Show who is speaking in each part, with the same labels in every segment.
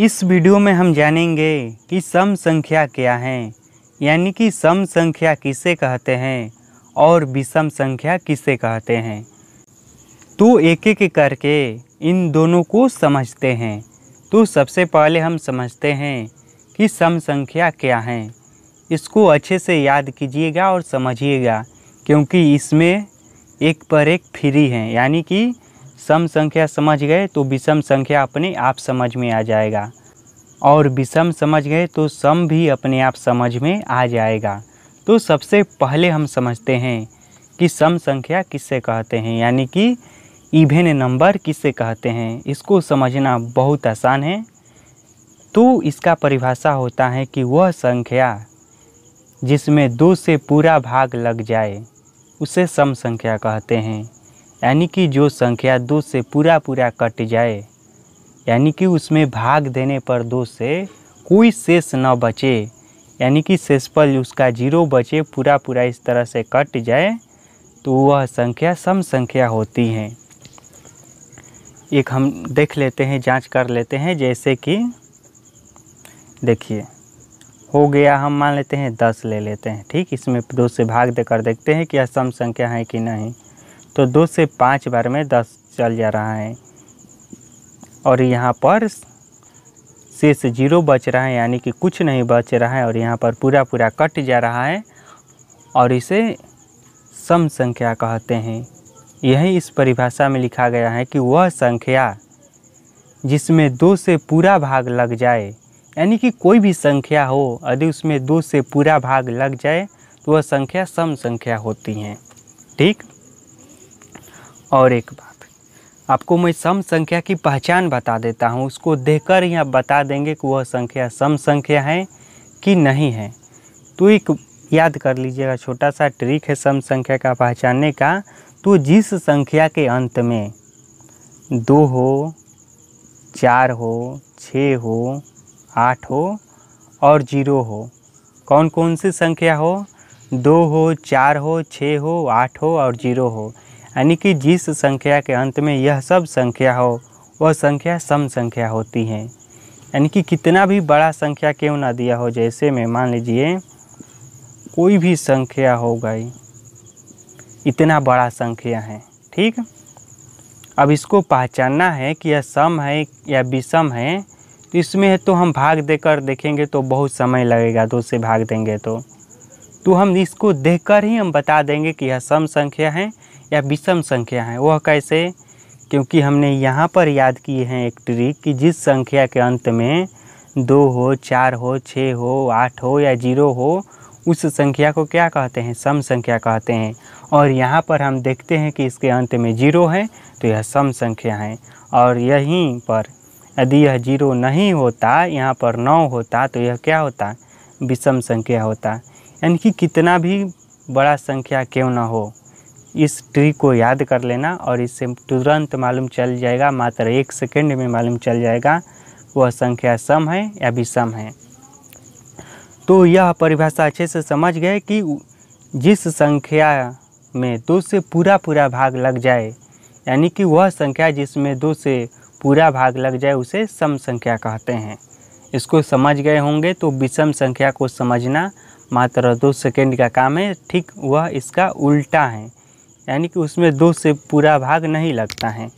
Speaker 1: इस वीडियो में हम जानेंगे कि सम संख्या क्या है यानी कि सम संख्या किसे कहते हैं और विषम संख्या किसे कहते हैं तो एक एक करके इन दोनों को समझते हैं तो सबसे पहले हम समझते हैं कि सम संख्या क्या है इसको अच्छे से याद कीजिएगा और समझिएगा क्योंकि इसमें एक पर एक फ्री हैं यानी कि सम संख्या समझ गए तो विषम संख्या अपने आप समझ में आ जाएगा और विषम समझ गए तो सम भी अपने आप समझ में आ जाएगा तो सबसे पहले हम समझते हैं कि सम संख्या किससे कहते हैं यानी कि इवेन नंबर किससे कहते हैं इसको समझना बहुत आसान है तो इसका परिभाषा होता है कि वह संख्या जिसमें दो से पूरा भाग लग जाए उसे सम संख्या कहते हैं यानी कि जो संख्या दो से पूरा पूरा कट जाए यानी कि उसमें भाग देने पर दो से कोई शेष न बचे यानी कि शेषफल उसका जीरो बचे पूरा पूरा इस तरह से कट जाए तो वह संख्या सम संख्या होती है एक हम देख लेते हैं जांच कर लेते हैं जैसे कि देखिए हो गया हम मान लेते हैं दस ले लेते हैं ठीक इसमें दो से भाग देकर देखते हैं कि यह सम संख्या है कि नहीं तो दो से पाँच बार में दस चल जा रहा है और यहाँ पर शेष जीरो बच रहा है यानी कि कुछ नहीं बच रहा है और यहाँ पर पूरा पूरा कट जा रहा है और इसे सम संख्या कहते हैं यही इस परिभाषा में लिखा गया है कि वह संख्या जिसमें दो से पूरा भाग लग जाए यानी कि कोई भी संख्या हो यदि उसमें दो से पूरा भाग लग जाए तो वह संख्या सम संख्या होती हैं ठीक और एक बात आपको मैं सम संख्या की पहचान बता देता हूँ उसको देखकर ही आप बता देंगे कि वह संख्या सम संख्या है कि नहीं है तो एक याद कर लीजिएगा छोटा सा ट्रिक है सम संख्या का पहचानने का तो जिस संख्या के अंत में दो हो चार हो छः हो आठ हो और जीरो हो कौन कौन सी संख्या हो दो हो चार हो छः हो आठ हो और जीरो हो यानी कि जिस संख्या के अंत में यह सब संख्या हो वह संख्या सम संख्या होती है यानी कि कितना भी बड़ा संख्या क्यों ना दिया हो जैसे में मान लीजिए कोई भी संख्या हो गई इतना बड़ा संख्या है ठीक अब इसको पहचानना है कि यह सम है या विषम है तो इसमें तो हम भाग देकर देखेंगे तो बहुत समय लगेगा दो से भाग देंगे तो तो हम इसको देखकर ही हम बता देंगे कि यह सम संख्या है या विषम संख्या हैं वह कैसे क्योंकि हमने यहाँ पर याद किए हैं एक ट्रिक कि जिस संख्या के अंत में दो हो चार हो छः हो आठ हो या जीरो हो उस संख्या को क्या कहते हैं सम संख्या कहते हैं और यहाँ पर हम देखते हैं कि इसके अंत में जीरो है तो यह सम संख्या है और यहीं पर यदि यह जीरो नहीं होता यहाँ पर नौ होता तो यह क्या होता विषम संख्या होता यानी कि कितना भी बड़ा संख्या क्यों ना हो इस ट्री को याद कर लेना और इससे तुरंत मालूम चल जाएगा मात्र एक सेकेंड में मालूम चल जाएगा वह संख्या सम है या विषम है तो यह परिभाषा अच्छे से समझ गए कि जिस संख्या में दो से पूरा पूरा भाग लग जाए यानी कि वह संख्या जिसमें दो से पूरा भाग लग जाए उसे सम संख्या कहते हैं इसको समझ गए होंगे तो विषम संख्या को समझना मात्र दो सेकेंड का काम है ठीक वह इसका उल्टा है यानी कि उसमें दो से पूरा भाग नहीं लगता है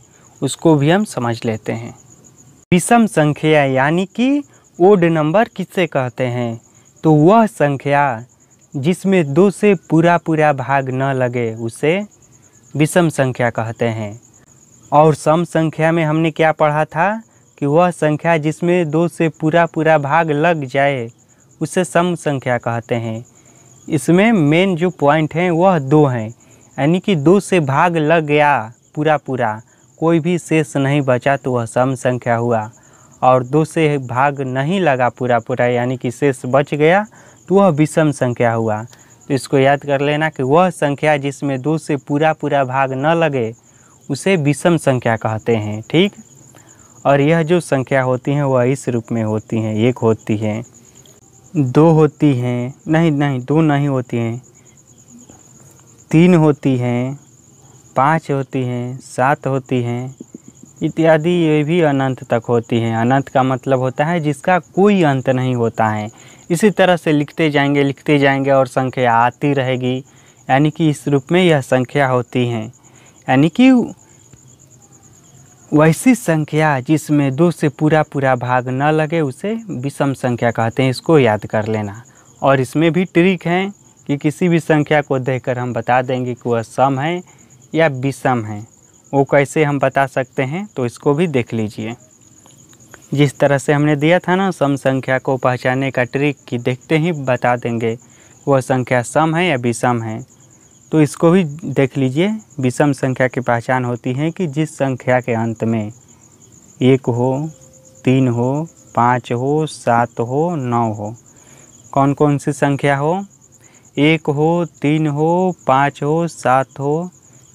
Speaker 1: उसको भी हम समझ लेते हैं विषम संख्या यानी कि ओड नंबर किसे कहते हैं तो वह संख्या जिसमें दो से पूरा पूरा भाग न लगे उसे विषम संख्या कहते हैं और सम संख्या में हमने क्या पढ़ा था कि वह संख्या जिसमें दो से पूरा पूरा भाग लग जाए उसे सम संख्या कहते हैं इसमें मेन जो पॉइंट हैं वह दो हैं यानी कि दो से भाग लग गया पूरा पूरा कोई भी शेष नहीं बचा तो वह सम संख्या हुआ और दो से भाग नहीं लगा पूरा पूरा यानी कि शेष बच गया तो वह विषम संख्या हुआ तो इसको याद कर लेना कि वह संख्या जिसमें दो से पूरा पूरा भाग न लगे उसे विषम संख्या कहते हैं ठीक और यह जो संख्या होती हैं वह इस रूप में होती हैं एक होती हैं दो होती हैं नहीं नहीं दो नहीं होती हैं तीन होती हैं पाँच होती हैं सात होती हैं इत्यादि ये भी अनंत तक होती हैं अनंत का मतलब होता है जिसका कोई अंत नहीं होता है इसी तरह से लिखते जाएंगे लिखते जाएंगे और संख्या आती रहेगी यानी कि इस रूप में यह संख्या होती हैं यानी कि वैसी संख्या जिसमें दो से पूरा पूरा भाग न लगे उसे विषम संख्या कहते हैं इसको याद कर लेना और इसमें भी ट्रिक हैं कि किसी भी संख्या को देखकर हम बता देंगे कि वह सम है या विषम है वो कैसे हम बता सकते हैं तो इसको भी देख लीजिए जिस तरह से हमने दिया था ना सम संख्या को पहचानने का ट्रिक कि देखते ही बता देंगे वह संख्या सम है या विषम है तो इसको भी देख लीजिए विषम संख्या की पहचान होती है कि जिस संख्या के अंत में एक हो तीन हो पाँच हो सात हो नौ हो कौन कौन सी संख्या हो एक हो तीन हो पाँच हो सात हो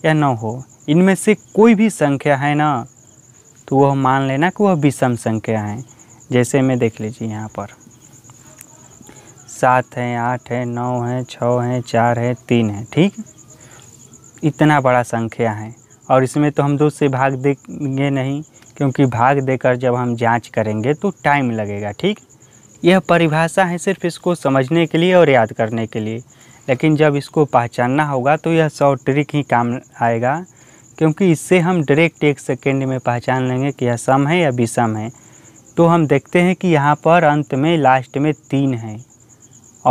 Speaker 1: या नौ हो इनमें से कोई भी संख्या है ना तो वह मान लेना कि वह विषम संख्या है जैसे मैं देख लीजिए यहाँ पर सात है आठ है नौ है छः है चार है तीन है ठीक इतना बड़ा संख्या है और इसमें तो हम दो से भाग देंगे नहीं क्योंकि भाग देकर जब हम जांच करेंगे तो टाइम लगेगा ठीक यह परिभाषा है सिर्फ इसको समझने के लिए और याद करने के लिए लेकिन जब इसको पहचानना होगा तो यह सौ ट्रिक ही काम आएगा क्योंकि इससे हम डायरेक्ट एक सेकेंड में पहचान लेंगे कि यह सम है या विषम है तो हम देखते हैं कि यहाँ पर अंत में लास्ट में तीन है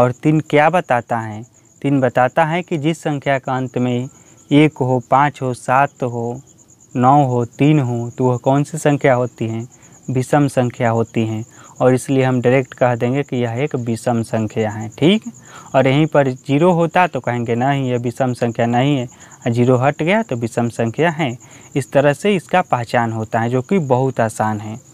Speaker 1: और तीन क्या बताता है तीन बताता है कि जिस संख्या का अंत में एक हो पाँच हो सात हो नौ हो तीन हो तो वह कौन सी संख्या होती हैं विषम संख्या होती हैं और इसलिए हम डायरेक्ट कह देंगे कि यह एक विषम संख्या है ठीक और यहीं पर जीरो होता तो कहेंगे नहीं यह विषम संख्या नहीं है जीरो हट गया तो विषम संख्या है इस तरह से इसका पहचान होता है जो कि बहुत आसान है